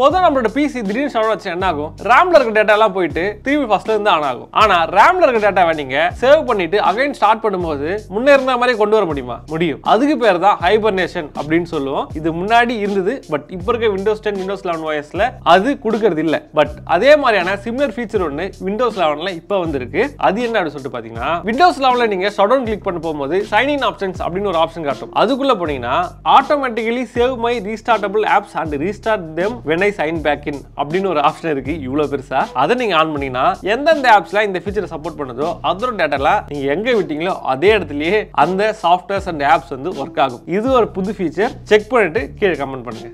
பொதுவாக நம்மளோட பிசி திடீர்னு ஷட் வச்சு என்ன ஆகும் ரேம்ல இருக்க டேட்டா எல்லாம் போயிட்டு திரும்பி ஃபர்ஸ்ட்ல இருந்து ஆன் ஆகும் ஆனா ரேம்ல இருக்க டேட்டாவை நீங்க சேவ் பண்ணிட்டு அகைன் ஸ்டார்ட் பண்ணும்போது முன்னே இருந்த மாதிரி கொண்டு வர முடியுமா முடியும் அதுக்கு பேர் தான் ஹைபர்னேஷன் அப்படின்னு சொல்லுவோம் இது முன்னாடி இருந்தது பட் இப்போ இருக்க விண்டோஸ் டென் விண்டோஸ் லெவன் ஓஎஸ்ல அது கொடுக்கறது இல்லை பட் அதே மாதிரியான சிமிலர் ஃபீச்சர் ஒன்று விண்டோஸ் லெவன்ல இப்போ வந்திருக்கு அது என்ன அப்படின்னு சொல்லிட்டு பாத்தீங்கன்னா விண்டோஸ் லெவன்ல நீங்க ஷட் டவுன் கிளிக் பண்ண போகும்போது சைன் இன் ஆப்ஷன்ஸ் அப்படின்னு ஒரு ஆப்ஷன் காட்டும் அதுக்குள்ள போனீங்கன்னா automatically save my restartable apps and restart them when I sign back in அப்படின்னு ஒரு ஆப்ஷன் இருக்கு இவ்வளவு பெருசா அதை நீங்க ஆன் பண்ணீங்கன்னா எந்தெந்த ஆப்ஸ்ல இந்த ஃபீச்சர் சப்போர்ட் பண்ணுதோ அதோட டேட்டா நீங்க எங்க விட்டீங்களோ அதே இடத்துலயே அந்த சாஃப்ட்வேர்ஸ் அண்ட் ஆப்ஸ் வந்து ஒர்க் ஆகும் இது ஒரு புது ஃபீச்சர் செக் பண்ணிட்டு கீழே கமெண்ட் பண்ணுங்க